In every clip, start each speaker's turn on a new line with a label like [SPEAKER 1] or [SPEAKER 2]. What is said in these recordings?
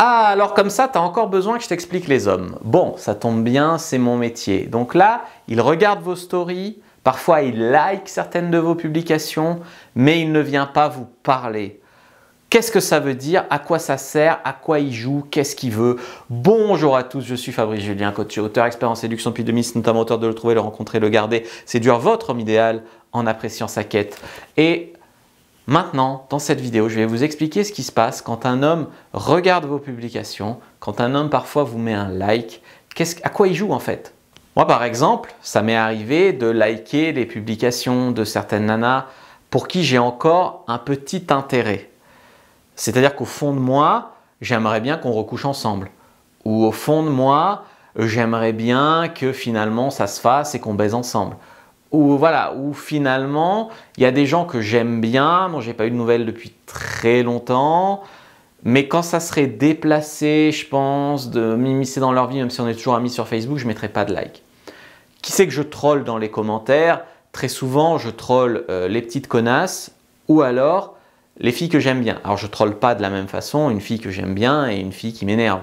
[SPEAKER 1] Ah, alors comme ça, t'as encore besoin que je t'explique les hommes. Bon, ça tombe bien, c'est mon métier. Donc là, il regarde vos stories, parfois il like certaines de vos publications, mais il ne vient pas vous parler. Qu'est-ce que ça veut dire À quoi ça sert À quoi il joue Qu'est-ce qu'il veut Bonjour à tous, je suis Fabrice Julien, coach, auteur, expérience, en séduction, puis de notamment auteur de le trouver, le rencontrer, le garder, séduire votre homme idéal en appréciant sa quête. Et Maintenant, dans cette vidéo, je vais vous expliquer ce qui se passe quand un homme regarde vos publications, quand un homme parfois vous met un like, à quoi il joue en fait Moi par exemple, ça m'est arrivé de liker les publications de certaines nanas pour qui j'ai encore un petit intérêt. C'est-à-dire qu'au fond de moi, j'aimerais bien qu'on recouche ensemble. Ou au fond de moi, j'aimerais bien que finalement ça se fasse et qu'on baise ensemble où voilà, où finalement, il y a des gens que j'aime bien, moi j'ai pas eu de nouvelles depuis très longtemps, mais quand ça serait déplacé, je pense, de m'immiscer dans leur vie, même si on est toujours amis sur Facebook, je mettrais pas de like. Qui sait que je trolle dans les commentaires Très souvent, je trolle euh, les petites connasses ou alors les filles que j'aime bien. Alors je troll pas de la même façon une fille que j'aime bien et une fille qui m'énerve.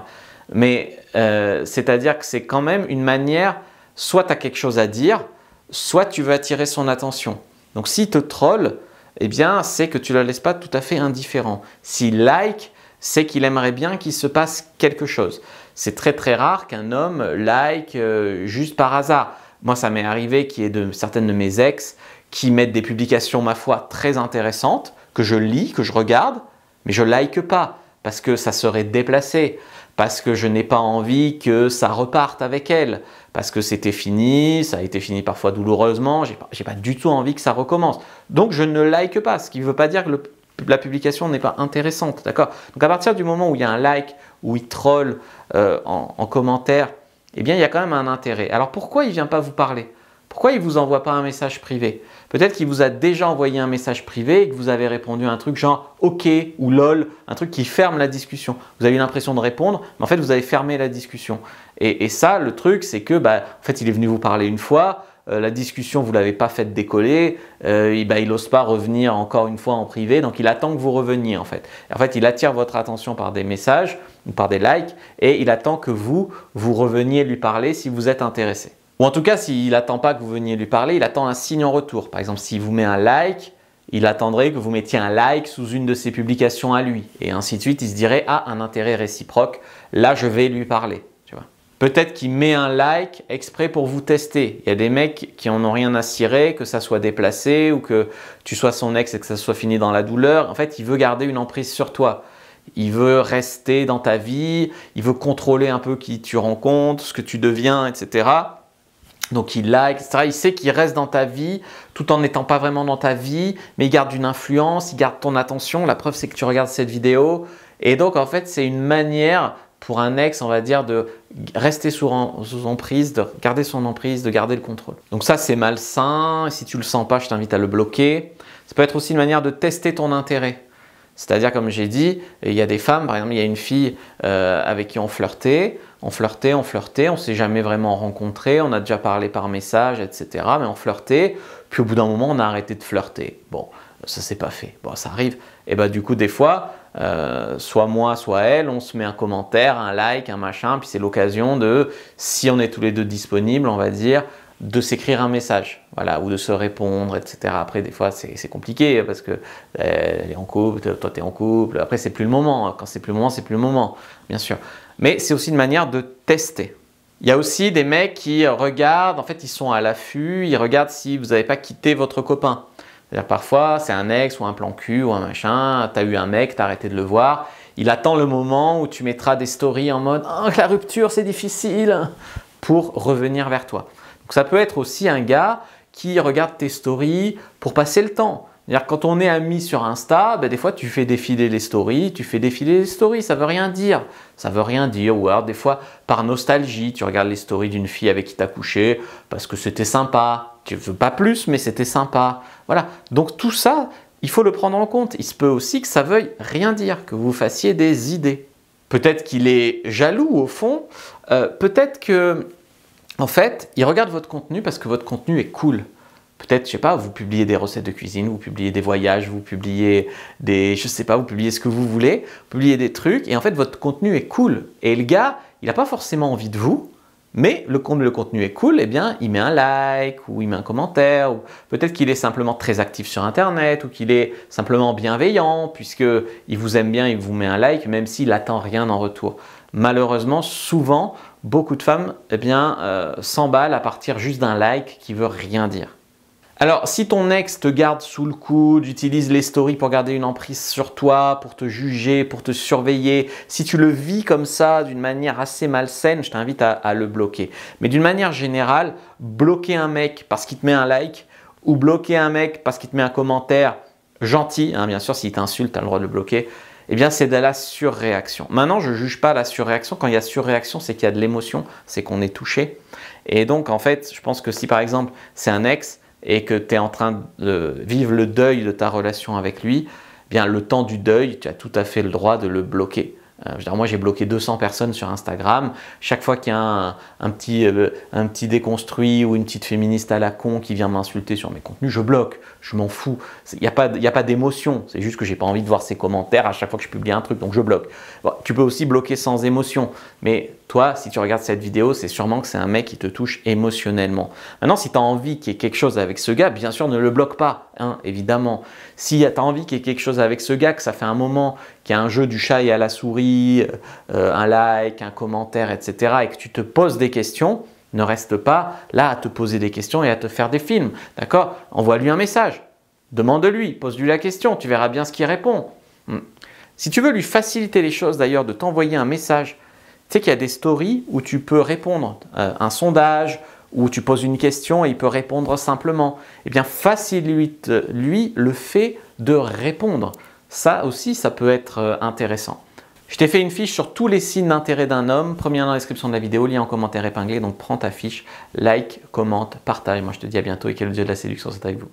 [SPEAKER 1] Mais euh, c'est-à-dire que c'est quand même une manière, soit tu as quelque chose à dire, soit tu veux attirer son attention. Donc s'il te troll, eh bien c'est que tu ne la laisses pas tout à fait indifférent. S'il like, c'est qu'il aimerait bien qu'il se passe quelque chose. C'est très très rare qu'un homme like euh, juste par hasard. Moi ça m'est arrivé qu'il y ait de, certaines de mes ex qui mettent des publications, ma foi, très intéressantes, que je lis, que je regarde, mais je like pas parce que ça serait déplacé parce que je n'ai pas envie que ça reparte avec elle, parce que c'était fini, ça a été fini parfois douloureusement, j'ai pas, pas du tout envie que ça recommence. Donc je ne like pas, ce qui ne veut pas dire que la publication n'est pas intéressante, d'accord Donc à partir du moment où il y a un like, où il troll euh, en, commentaire, eh bien il y a quand même un intérêt. Alors pourquoi il ne vient pas vous parler pourquoi il ne vous envoie pas un message privé Peut-être qu'il vous a déjà envoyé un message privé et que vous avez répondu à un truc genre OK ou LOL, un truc qui ferme la discussion. Vous avez eu l'impression de répondre, mais en fait, vous avez fermé la discussion. Et, ça, le truc, c'est que, bah, en fait, il est venu vous parler une fois, euh, la discussion, vous ne l'avez pas faite décoller, euh, il n'ose bah, pas revenir encore une fois en privé, donc il attend que vous reveniez, en fait. en fait, il attire votre attention par des messages ou par des likes, et il attend que vous, vous reveniez lui parler si vous êtes intéressé. Ou en tout cas, s'il n'attend pas que vous veniez lui parler, il attend un signe en retour. Par exemple, s'il vous met un like, il attendrait que vous mettiez un like sous une de ses publications à lui. Et ainsi de suite, il se dirait « Ah, un intérêt réciproque, là je vais lui parler ». Peut-être qu'il met un like exprès pour vous tester. Il y a des mecs qui en ont rien à cirer, que ça soit déplacé ou que tu sois son ex et que ça soit fini dans la douleur. En fait, il veut garder une emprise sur toi. Il veut rester dans ta vie, il veut contrôler un peu qui tu rencontres, ce que tu deviens, etc. Donc il like, etc. Il sait qu'il reste dans ta vie tout en n'étant pas vraiment dans ta vie, mais il garde une influence, il garde ton attention. La preuve, c'est que tu regardes cette vidéo. Et donc, en fait, c'est une manière pour un ex, on va dire, de rester sous, emprise, de garder son emprise, de garder le contrôle. Donc ça, c'est malsain. Si tu le sens pas, je t'invite à le bloquer. Ça peut être aussi une manière de tester ton intérêt. C'est-à-dire, comme j'ai dit, il y a des femmes, par exemple, il y a une fille euh, avec qui on flirtait, on flirtait, on flirtait, on s'est jamais vraiment rencontré, on a déjà parlé par message, etc. Mais on flirtait, puis au bout d'un moment, on a arrêté de flirter. Bon, ça s'est pas fait. Bon, ça arrive. Et bah du coup, des fois, euh, soit moi, soit elle, on se met un commentaire, un like, un machin, puis c'est l'occasion de, si on est tous les deux disponibles, on va dire, de s'écrire un message, voilà, ou de se répondre, etc. Après, des fois, c'est compliqué parce que euh, elle est en couple, toi tu es en couple. Après, c'est plus le moment. Hein. Quand c'est plus le moment, c'est plus le moment, bien sûr. Mais c'est aussi une manière de tester. Il y a aussi des mecs qui regardent, en fait, ils sont à l'affût, ils regardent si vous n'avez pas quitté votre copain. C'est-à-dire parfois, c'est un ex ou un plan cul ou un machin, tu as eu un mec, tu as arrêté de le voir. Il attend le moment où tu mettras des stories en mode que oh, la rupture, c'est difficile !» pour revenir vers toi. Donc ça peut être aussi un gars qui regarde tes stories pour passer le temps. C'est-à-dire quand on est ami sur Insta, ben, des fois tu fais défiler les stories, tu fais défiler les stories, ça veut rien dire. Ça veut rien dire. Ou alors des fois par nostalgie, tu regardes les stories d'une fille avec qui as couché parce que c'était sympa. Tu veux pas plus, mais c'était sympa. Voilà. Donc tout ça, il faut le prendre en compte. Il se peut aussi que ça veuille rien dire, que vous fassiez des idées. Peut-être qu'il est jaloux au fond. Euh, peut-être que en fait, il regarde votre contenu parce que votre contenu est cool. Peut-être, je sais pas, vous publiez des recettes de cuisine, vous publiez des voyages, vous publiez des, je sais pas, vous publiez ce que vous voulez, vous publiez des trucs, et en fait, votre contenu est cool. Et le gars, il n'a pas forcément envie de vous, mais le, le contenu est cool, et eh bien, il met un like ou il met un commentaire, ou peut-être qu'il est simplement très actif sur Internet, ou qu'il est simplement bienveillant, puisqu'il vous aime bien, il vous met un like, même s'il attend rien en retour malheureusement, souvent, beaucoup de femmes eh bien, euh, s'emballent à partir juste d'un like qui veut rien dire. Alors, si ton ex te garde sous le coude, utilise les stories pour garder une emprise sur toi, pour te juger, pour te surveiller, si tu le vis comme ça d'une manière assez malsaine, je t'invite à, le bloquer. Mais d'une manière générale, bloquer un mec parce qu'il te met un like ou bloquer un mec parce qu'il te met un commentaire gentil, hein, bien sûr, s'il t'insulte, tu as le droit de le bloquer, eh bien c'est de la surréaction. Maintenant, je ne juge pas la surréaction. Quand il y a surréaction, c'est qu'il y a de l'émotion, c'est qu'on est touché. Et donc, en fait, je pense que si par exemple, c'est un ex et que tu es en train de vivre le deuil de ta relation avec lui, eh bien le temps du deuil, tu as tout à fait le droit de le bloquer. Euh, moi, j'ai bloqué 200 personnes sur Instagram. Chaque fois qu'il y a un, petit, euh, un petit déconstruit ou une petite féministe à la con qui vient m'insulter sur mes contenus, je bloque. Je m'en fous. Il n'y a pas, pas d'émotion. C'est juste que j'ai pas envie de voir ses commentaires à chaque fois que je publie un truc, donc je bloque. tu peux aussi bloquer sans émotion, mais toi, si tu regardes cette vidéo, c'est sûrement que c'est un mec qui te touche émotionnellement. Maintenant, si tu as envie qu'il y ait quelque chose avec ce gars, bien sûr, ne le bloque pas, hein, évidemment. Si tu as envie qu'il y ait quelque chose avec ce gars, que ça fait un moment qu'il y a un jeu du chat et à la souris, euh, un like, un commentaire, etc., et que tu te poses des questions, ne reste pas là à te poser des questions et à te faire des films. D'accord Envoie-lui un message. Demande-lui, pose-lui la question, tu verras bien ce qu'il répond. Hmm. Si tu veux lui faciliter les choses d'ailleurs de t'envoyer un message tu sais qu'il y a des stories où tu peux répondre euh, un sondage, où tu poses une question et il peut répondre simplement. Eh bien, facilite-lui euh, le fait de répondre. Ça aussi, ça peut être euh, intéressant. Je t'ai fait une fiche sur tous les signes d'intérêt d'un homme. Premier dans la description de la vidéo, lien en commentaire épinglé. Donc prends ta fiche, like, commente, partage. Moi, je te dis à bientôt et que le Dieu de la séduction c'est avec vous.